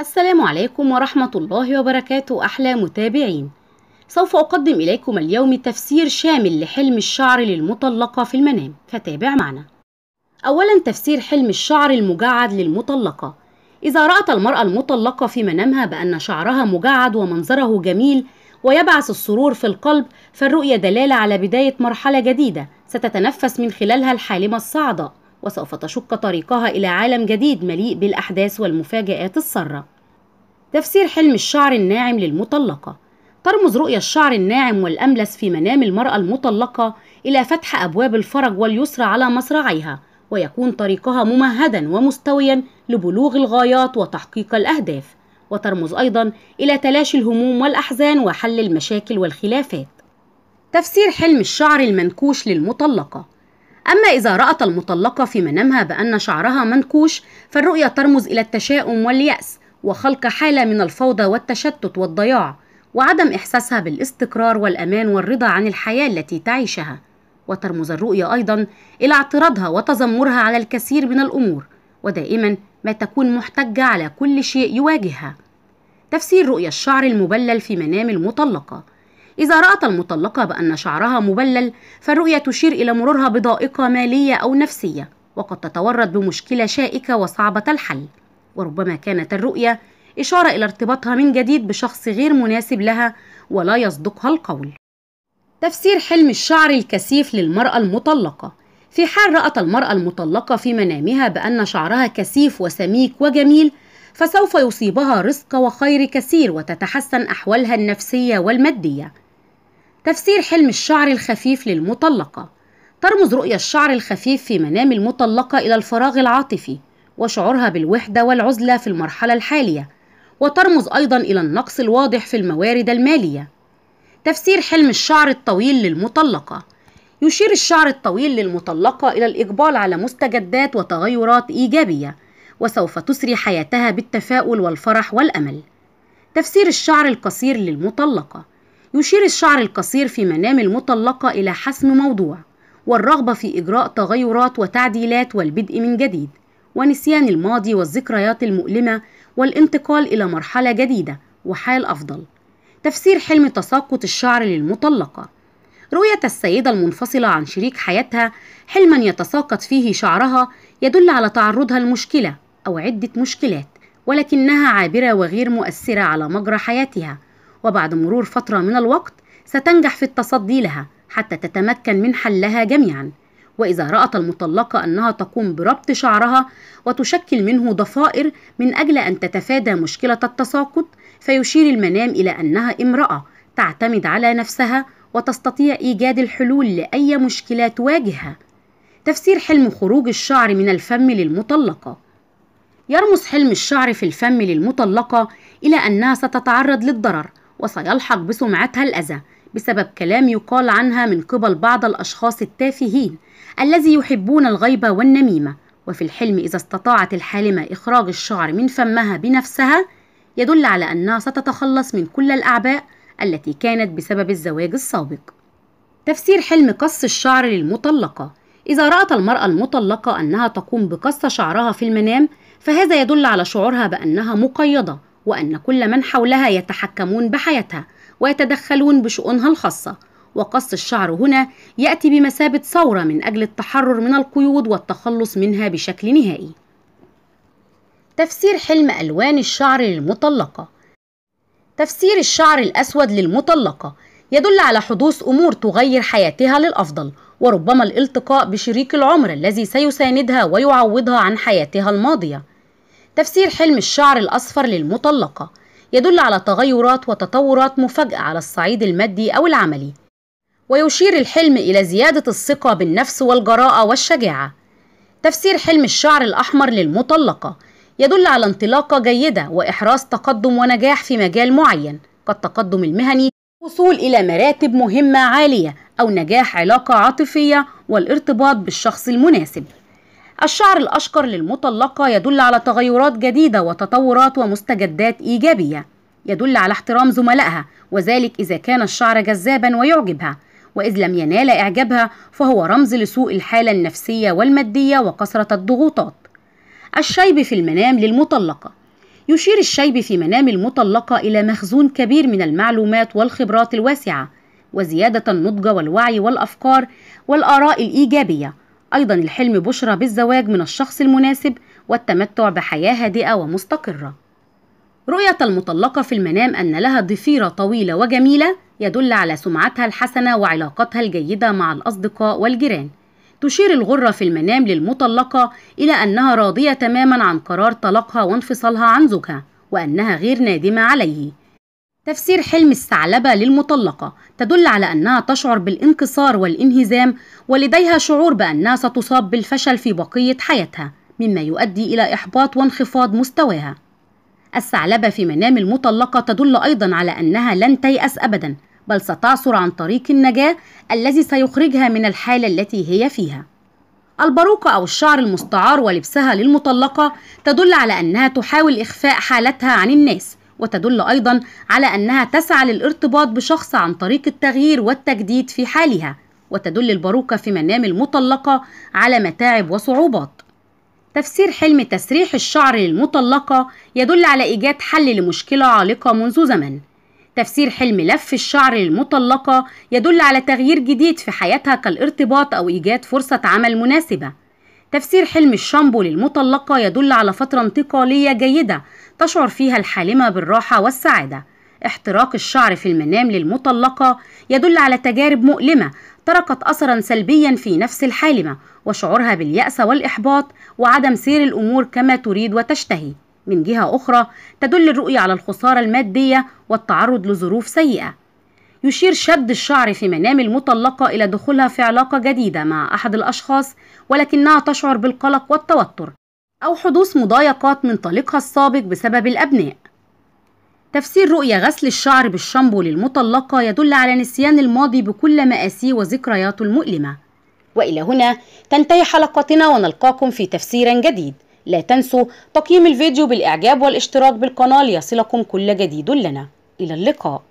السلام عليكم ورحمة الله وبركاته أحلى متابعين سوف أقدم إليكم اليوم تفسير شامل لحلم الشعر للمطلقة في المنام فتابع معنا أولا تفسير حلم الشعر المجعد للمطلقة إذا رأت المرأة المطلقة في منامها بأن شعرها مجعد ومنظره جميل ويبعث السرور في القلب فالرؤية دلالة على بداية مرحلة جديدة ستتنفس من خلالها الحالمة الصعداء وسوف تشق طريقها إلى عالم جديد مليء بالأحداث والمفاجآت السارة. تفسير حلم الشعر الناعم للمطلقة ترمز رؤية الشعر الناعم والأملس في منام المرأة المطلقة إلى فتح أبواب الفرج واليسر على مصراعيها ويكون طريقها ممهدا ومستويا لبلوغ الغايات وتحقيق الأهداف وترمز أيضا إلى تلاشي الهموم والأحزان وحل المشاكل والخلافات تفسير حلم الشعر المنكوش للمطلقة أما إذا رأت المطلقة في منامها بأن شعرها منكوش فالرؤية ترمز إلى التشاؤم واليأس وخلق حالة من الفوضى والتشتت والضياع وعدم إحساسها بالاستقرار والأمان والرضا عن الحياة التي تعيشها وترمز الرؤية أيضا إلى اعتراضها وتذمرها على الكثير من الأمور ودائما ما تكون محتجة على كل شيء يواجهها تفسير رؤية الشعر المبلل في منام المطلقة إذا رأت المطلقة بأن شعرها مبلل فالرؤية تشير إلى مرورها بضائقة مالية أو نفسية وقد تتورط بمشكلة شائكة وصعبة الحل وربما كانت الرؤية إشارة إلى ارتباطها من جديد بشخص غير مناسب لها ولا يصدقها القول تفسير حلم الشعر الكثيف للمرأة المطلقة في حال رأت المرأة المطلقة في منامها بأن شعرها كثيف وسميك وجميل فسوف يصيبها رزق وخير كثير وتتحسن أحوالها النفسية والمادية تفسير حلم الشعر الخفيف للمطلقة ترمز رؤية الشعر الخفيف في منام المطلقة إلى الفراغ العاطفي وشعورها بالوحدة والعزلة في المرحلة الحالية وترمز أيضا إلى النقص الواضح في الموارد المالية تفسير حلم الشعر الطويل للمطلقة يشير الشعر الطويل للمطلقة إلى الإقبال على مستجدات وتغيرات إيجابية وسوف تسري حياتها بالتفاؤل والفرح والأمل تفسير الشعر القصير للمطلقة يشير الشعر القصير في منام المطلقة إلى حسم موضوع والرغبة في إجراء تغيرات وتعديلات والبدء من جديد ونسيان الماضي والذكريات المؤلمة والانتقال إلى مرحلة جديدة وحال أفضل تفسير حلم تساقط الشعر للمطلقة رؤية السيدة المنفصلة عن شريك حياتها حلما يتساقط فيه شعرها يدل على تعرضها لمشكلة أو عدة مشكلات ولكنها عابرة وغير مؤثرة على مجرى حياتها وبعد مرور فترة من الوقت ستنجح في التصدي لها حتى تتمكن من حلها جميعا وإذا رأت المطلقة أنها تقوم بربط شعرها وتشكل منه ضفائر من أجل أن تتفادى مشكلة التساقط فيشير المنام إلى أنها امرأة تعتمد على نفسها وتستطيع إيجاد الحلول لأي مشكلة تواجهها تفسير حلم خروج الشعر من الفم للمطلقة يرمز حلم الشعر في الفم للمطلقة إلى أنها ستتعرض للضرر وسيلحق بسمعتها الأذى بسبب كلام يقال عنها من قبل بعض الأشخاص التافهين الذي يحبون الغيبة والنميمة وفي الحلم إذا استطاعت الحالمة إخراج الشعر من فمها بنفسها يدل على أنها ستتخلص من كل الأعباء التي كانت بسبب الزواج السابق تفسير حلم قص الشعر للمطلقة إذا رأت المرأة المطلقة أنها تقوم بقص شعرها في المنام فهذا يدل على شعورها بأنها مقيدة وأن كل من حولها يتحكمون بحياتها ويتدخلون بشؤونها الخاصة وقص الشعر هنا يأتي بمثابة ثورة من أجل التحرر من القيود والتخلص منها بشكل نهائي تفسير حلم ألوان الشعر للمطلقة تفسير الشعر الأسود للمطلقة يدل على حدوث أمور تغير حياتها للأفضل وربما الالتقاء بشريك العمر الذي سيساندها ويعوضها عن حياتها الماضية تفسير حلم الشعر الأصفر للمطلقة يدل على تغيرات وتطورات مفاجئة على الصعيد المادي أو العملي ويشير الحلم إلى زيادة الثقة بالنفس والجراءة والشجاعة تفسير حلم الشعر الأحمر للمطلقة يدل على انطلاقة جيدة وإحراز تقدم ونجاح في مجال معين كالتقدم المهني وصول إلى مراتب مهمة عالية أو نجاح علاقة عاطفية والارتباط بالشخص المناسب الشعر الأشقر للمطلقة يدل على تغيرات جديدة وتطورات ومستجدات إيجابية يدل على احترام زملائها وذلك إذا كان الشعر جذابا ويعجبها وإذ لم ينال إعجابها فهو رمز لسوء الحالة النفسية والمادية وكثرة الضغوطات الشيب في المنام للمطلقة يشير الشيب في منام المطلقة إلى مخزون كبير من المعلومات والخبرات الواسعة وزيادة النضج والوعي والأفكار والآراء الإيجابية أيضا الحلم بشرى بالزواج من الشخص المناسب والتمتع بحياة هادئة ومستقرة رؤية المطلقة في المنام أن لها ضفيرة طويلة وجميلة يدل على سمعتها الحسنة وعلاقتها الجيدة مع الأصدقاء والجيران تشير الغرة في المنام للمطلقة إلى أنها راضية تماما عن قرار طلاقها وانفصالها عن زوجها وأنها غير نادمة عليه تفسير حلم الثعلبة للمطلقة تدل على أنها تشعر بالانكسار والانهزام ولديها شعور بأنها ستصاب بالفشل في بقية حياتها مما يؤدي إلى إحباط وانخفاض مستواها الثعلبة في منام المطلقة تدل أيضا على أنها لن تيأس أبدا بل ستعثر عن طريق النجاة الذي سيخرجها من الحالة التي هي فيها الباروكة أو الشعر المستعار ولبسها للمطلقة تدل على أنها تحاول إخفاء حالتها عن الناس وتدل أيضا على أنها تسعى للارتباط بشخص عن طريق التغيير والتجديد في حالها وتدل الباروكة في منام المطلقة على متاعب وصعوبات تفسير حلم تسريح الشعر للمطلقة يدل على إيجاد حل لمشكلة عالقة منذ زمن تفسير حلم لف الشعر للمطلقة يدل على تغيير جديد في حياتها كالارتباط أو إيجاد فرصة عمل مناسبة تفسير حلم الشامبو للمطلقة يدل على فترة انتقالية جيدة تشعر فيها الحالمة بالراحة والسعادة احتراق الشعر في المنام للمطلقة يدل على تجارب مؤلمة تركت أثرا سلبيا في نفس الحالمة وشعورها باليأس والإحباط وعدم سير الأمور كما تريد وتشتهي من جهة أخرى تدل الرؤية على الخسارة المادية والتعرض لظروف سيئة يشير شد الشعر في منام المطلقة إلى دخولها في علاقة جديدة مع أحد الأشخاص ولكنها تشعر بالقلق والتوتر أو حدوث مضايقات من طليقها السابق بسبب الأبناء تفسير رؤية غسل الشعر بالشامبو للمطلقة يدل على نسيان الماضي بكل مآسيه وذكرياته المؤلمة وإلى هنا تنتهي حلقتنا ونلقاكم في تفسير جديد لا تنسوا تقييم الفيديو بالإعجاب والاشتراك بالقناة ليصلكم كل جديد لنا إلى اللقاء